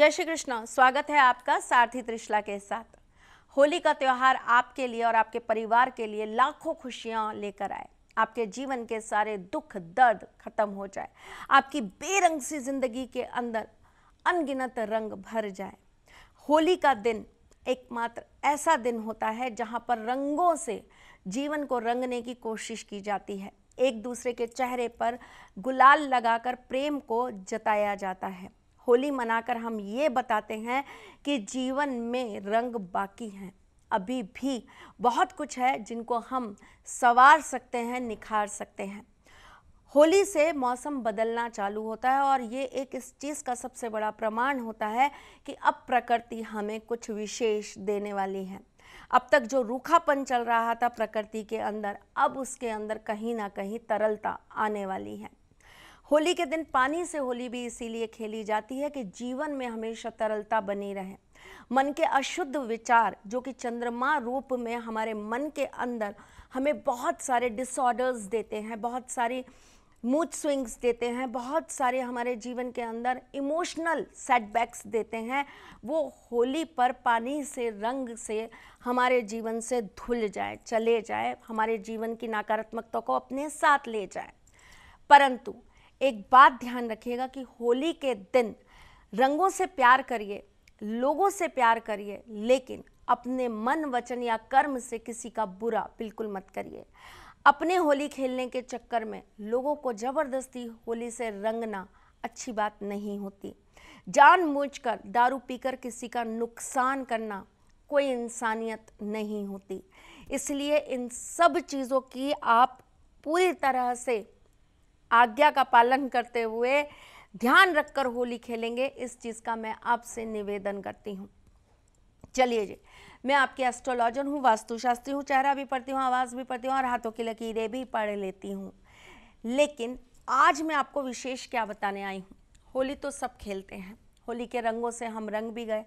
जय श्री कृष्ण स्वागत है आपका सारथी त्रिशला के साथ होली का त्यौहार आपके लिए और आपके परिवार के लिए लाखों खुशियां लेकर आए आपके जीवन के सारे दुख दर्द खत्म हो जाए आपकी बेरंग सी जिंदगी के अंदर अनगिनत रंग भर जाए होली का दिन एकमात्र ऐसा दिन होता है जहाँ पर रंगों से जीवन को रंगने की कोशिश की जाती है एक दूसरे के चेहरे पर गुलाल लगाकर प्रेम को जताया जाता है होली मनाकर हम ये बताते हैं कि जीवन में रंग बाकी हैं अभी भी बहुत कुछ है जिनको हम सवार सकते हैं निखार सकते हैं होली से मौसम बदलना चालू होता है और ये एक इस चीज़ का सबसे बड़ा प्रमाण होता है कि अब प्रकृति हमें कुछ विशेष देने वाली है अब तक जो रूखापन चल रहा था प्रकृति के अंदर अब उसके अंदर कहीं ना कहीं तरलता आने वाली है होली के दिन पानी से होली भी इसीलिए खेली जाती है कि जीवन में हमेशा तरलता बनी रहे मन के अशुद्ध विचार जो कि चंद्रमा रूप में हमारे मन के अंदर हमें बहुत सारे डिसऑर्डर्स देते हैं बहुत सारी मूड स्विंग्स देते हैं बहुत सारे हमारे जीवन के अंदर इमोशनल सेटबैक्स देते हैं वो होली पर पानी से रंग से हमारे जीवन से धुल जाए चले जाए हमारे जीवन की नकारात्मकता को अपने साथ ले जाए परंतु एक बात ध्यान रखिएगा कि होली के दिन रंगों से प्यार करिए लोगों से प्यार करिए लेकिन अपने मन वचन या कर्म से किसी का बुरा बिल्कुल मत करिए अपने होली खेलने के चक्कर में लोगों को ज़बरदस्ती होली से रंगना अच्छी बात नहीं होती जानबूझकर दारू पीकर किसी का नुकसान करना कोई इंसानियत नहीं होती इसलिए इन सब चीज़ों की आप पूरी तरह से आज्ञा का पालन करते हुए ध्यान रखकर होली खेलेंगे इस चीज़ का मैं आपसे निवेदन करती हूँ चलिए जी मैं आपकी एस्ट्रोलॉजर हूँ वास्तुशास्त्री हूँ चेहरा भी पढ़ती हूँ आवाज़ भी पढ़ती हूँ और हाथों की लकीरें भी पढ़ लेती हूँ लेकिन आज मैं आपको विशेष क्या बताने आई हूँ होली तो सब खेलते हैं होली के रंगों से हम रंग भी गए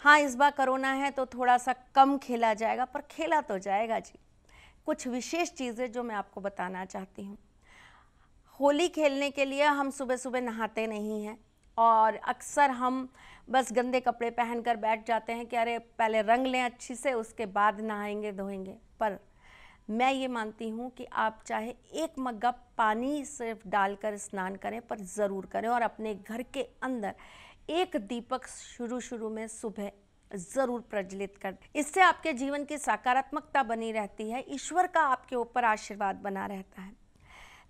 हाँ इस बार करोना है तो थोड़ा सा कम खेला जाएगा पर खेला तो जाएगा जी कुछ विशेष चीज़ें जो मैं आपको बताना चाहती हूँ होली खेलने के लिए हम सुबह सुबह नहाते नहीं हैं और अक्सर हम बस गंदे कपड़े पहनकर बैठ जाते हैं कि अरे पहले रंग लें अच्छी से उसके बाद नहाएंगे धोएंगे पर मैं ये मानती हूँ कि आप चाहे एक मग्गा पानी सिर्फ डालकर स्नान करें पर ज़रूर करें और अपने घर के अंदर एक दीपक शुरू शुरू में सुबह ज़रूर प्रज्वलित कर इससे आपके जीवन की सकारात्मकता बनी रहती है ईश्वर का आपके ऊपर आशीर्वाद बना रहता है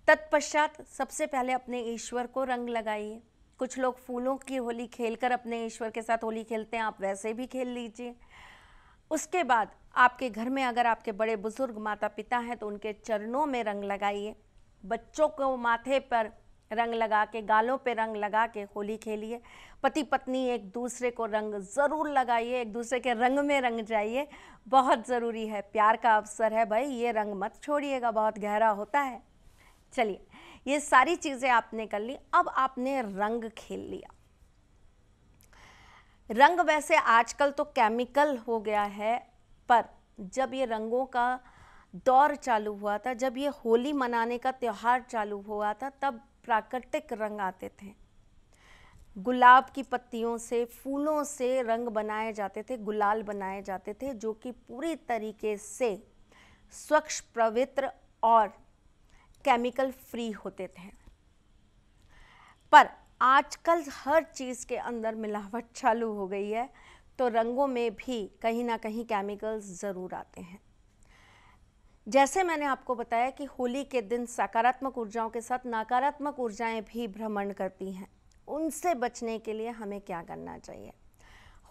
तत्पश्चात सबसे पहले अपने ईश्वर को रंग लगाइए कुछ लोग फूलों की होली खेलकर अपने ईश्वर के साथ होली खेलते हैं आप वैसे भी खेल लीजिए उसके बाद आपके घर में अगर आपके बड़े बुजुर्ग माता पिता हैं तो उनके चरणों में रंग लगाइए बच्चों को माथे पर रंग लगा के गालों पर रंग लगा के होली खेलिए पति पत्नी एक दूसरे को रंग ज़रूर लगाइए एक दूसरे के रंग में रंग जाइए बहुत ज़रूरी है प्यार का अवसर है भाई ये रंग मत छोड़िएगा बहुत गहरा होता है चलिए ये सारी चीज़ें आपने कर ली अब आपने रंग खेल लिया रंग वैसे आजकल तो केमिकल हो गया है पर जब ये रंगों का दौर चालू हुआ था जब ये होली मनाने का त्यौहार चालू हुआ था तब प्राकृतिक रंग आते थे गुलाब की पत्तियों से फूलों से रंग बनाए जाते थे गुलाल बनाए जाते थे जो कि पूरी तरीके से स्वच्छ पवित्र और केमिकल फ्री होते थे पर आजकल हर चीज़ के अंदर मिलावट चालू हो गई है तो रंगों में भी कहीं ना कहीं केमिकल्स ज़रूर आते हैं जैसे मैंने आपको बताया कि होली के दिन सकारात्मक ऊर्जाओं के साथ नकारात्मक ऊर्जाएं भी भ्रमण करती हैं उनसे बचने के लिए हमें क्या करना चाहिए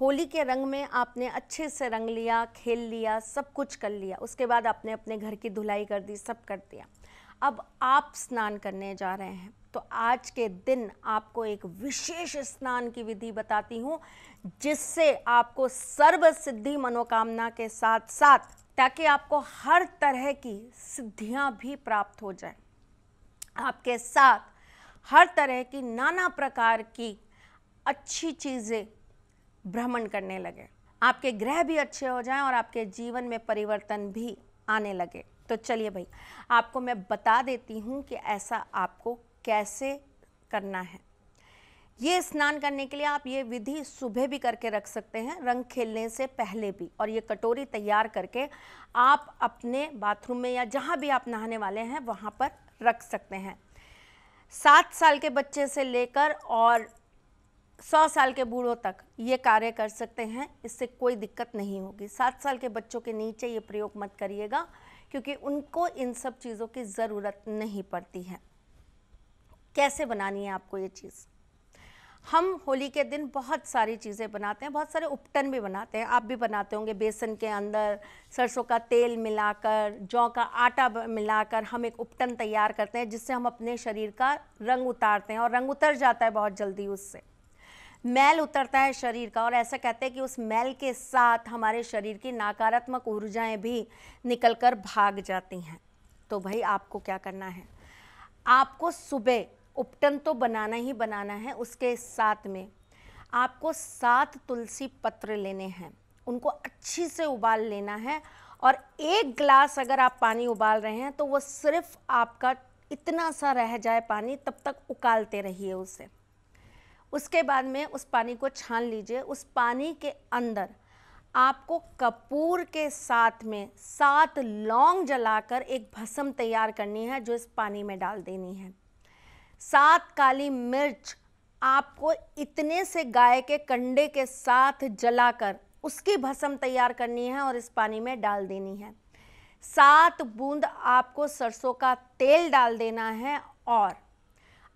होली के रंग में आपने अच्छे से रंग लिया खेल लिया सब कुछ कर लिया उसके बाद आपने अपने घर की धुलाई कर दी सब कर दिया अब आप स्नान करने जा रहे हैं तो आज के दिन आपको एक विशेष स्नान की विधि बताती हूँ जिससे आपको सर्व सिद्धि मनोकामना के साथ साथ ताकि आपको हर तरह की सिद्धियाँ भी प्राप्त हो जाए आपके साथ हर तरह की नाना प्रकार की अच्छी चीज़ें भ्रमण करने लगे आपके ग्रह भी अच्छे हो जाएं और आपके जीवन में परिवर्तन भी आने लगे तो चलिए भाई आपको मैं बता देती हूँ कि ऐसा आपको कैसे करना है ये स्नान करने के लिए आप ये विधि सुबह भी करके रख सकते हैं रंग खेलने से पहले भी और ये कटोरी तैयार करके आप अपने बाथरूम में या जहाँ भी आप नहाने वाले हैं वहाँ पर रख सकते हैं सात साल के बच्चे से लेकर और सौ साल के बूढ़ों तक ये कार्य कर सकते हैं इससे कोई दिक्कत नहीं होगी सात साल के बच्चों के नीचे ये प्रयोग मत करिएगा क्योंकि उनको इन सब चीज़ों की ज़रूरत नहीं पड़ती है कैसे बनानी है आपको ये चीज़ हम होली के दिन बहुत सारी चीज़ें बनाते हैं बहुत सारे उपटन भी बनाते हैं आप भी बनाते होंगे बेसन के अंदर सरसों का तेल मिलाकर जौ का आटा मिलाकर हम एक उपटन तैयार करते हैं जिससे हम अपने शरीर का रंग उतारते हैं और रंग उतर जाता है बहुत जल्दी उससे मैल उतरता है शरीर का और ऐसा कहते हैं कि उस मैल के साथ हमारे शरीर की नकारात्मक ऊर्जाएं भी निकलकर भाग जाती हैं तो भाई आपको क्या करना है आपको सुबह उपटन तो बनाना ही बनाना है उसके साथ में आपको सात तुलसी पत्र लेने हैं उनको अच्छी से उबाल लेना है और एक ग्लास अगर आप पानी उबाल रहे हैं तो वो सिर्फ आपका इतना सा रह जाए पानी तब तक उकालते रहिए उसे उसके बाद में उस पानी को छान लीजिए उस पानी के अंदर आपको कपूर के साथ में सात लौंग जलाकर एक भस्म तैयार करनी है जो इस पानी में डाल देनी है सात काली मिर्च आपको इतने से गाय के कंडे के साथ जलाकर उसकी भस्म तैयार करनी है और इस पानी में डाल देनी है सात बूंद आपको सरसों का तेल डाल देना है और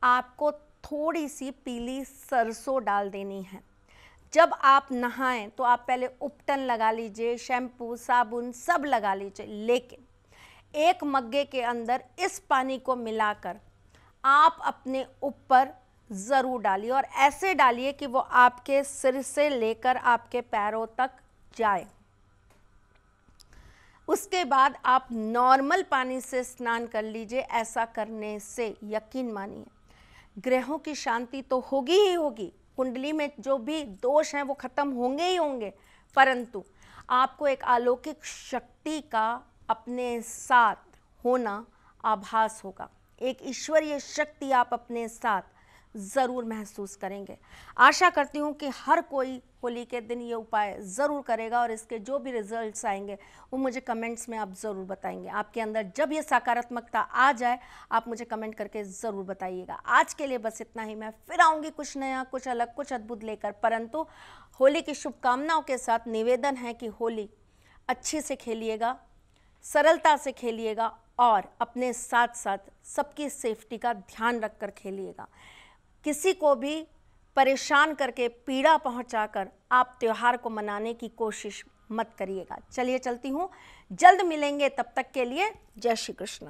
आपको थोड़ी सी पीली सरसों डाल देनी है जब आप नहाएं तो आप पहले उपटन लगा लीजिए शैम्पू साबुन सब लगा लीजिए लेकिन एक मग्गे के अंदर इस पानी को मिलाकर आप अपने ऊपर ज़रूर डालिए और ऐसे डालिए कि वो आपके सिर से लेकर आपके पैरों तक जाए उसके बाद आप नॉर्मल पानी से स्नान कर लीजिए ऐसा करने से यकीन मानिए ग्रहों की शांति तो होगी ही होगी कुंडली में जो भी दोष हैं वो खत्म होंगे ही होंगे परंतु आपको एक अलौकिक शक्ति का अपने साथ होना आभास होगा एक ईश्वरीय शक्ति आप अपने साथ ज़रूर महसूस करेंगे आशा करती हूँ कि हर कोई होली के दिन ये उपाय ज़रूर करेगा और इसके जो भी रिजल्ट्स आएंगे वो मुझे कमेंट्स में आप ज़रूर बताएंगे आपके अंदर जब ये सकारात्मकता आ जाए आप मुझे कमेंट करके ज़रूर बताइएगा आज के लिए बस इतना ही मैं फिर आऊँगी कुछ नया कुछ अलग कुछ अद्भुत लेकर परंतु होली की शुभकामनाओं के साथ निवेदन है कि होली अच्छे से खेलिएगा सरलता से खेलिएगा और अपने साथ साथ सबकी सेफ्टी का ध्यान रखकर खेलिएगा किसी को भी परेशान करके पीड़ा पहुंचाकर आप त्यौहार को मनाने की कोशिश मत करिएगा चलिए चलती हूँ जल्द मिलेंगे तब तक के लिए जय श्री कृष्ण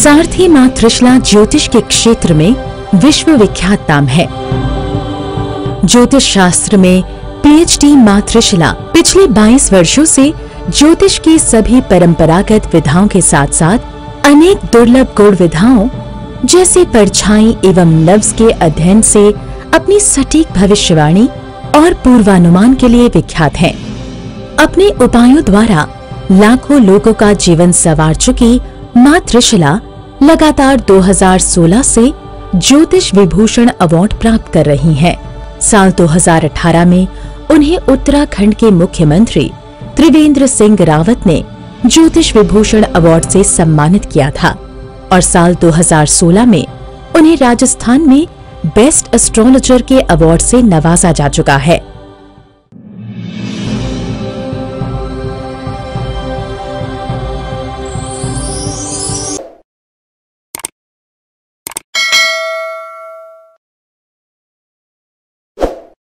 सारथी माँ त्रिशला ज्योतिष के क्षेत्र में विश्व विख्यात नाम है ज्योतिष शास्त्र में पीएचडी डी त्रिशला पिछले 22 वर्षों से ज्योतिष की सभी परंपरागत विधाओं के साथ साथ अनेक दुर्लभ गुण विधाओं जैसे परछाई एवं लव्स के अध्ययन से अपनी सटीक भविष्यवाणी और पूर्वानुमान के लिए विख्यात हैं। अपने उपायों द्वारा लाखों लोगों का जीवन सवार चुकी माँ लगातार 2016 से ज्योतिष विभूषण अवार्ड प्राप्त कर रही हैं। साल 2018 में उन्हें उत्तराखंड के मुख्यमंत्री त्रिवेंद्र सिंह रावत ने ज्योतिष विभूषण अवार्ड से सम्मानित किया था और साल 2016 में उन्हें राजस्थान में बेस्ट एस्ट्रोलॉजर के अवार्ड से नवाजा जा चुका है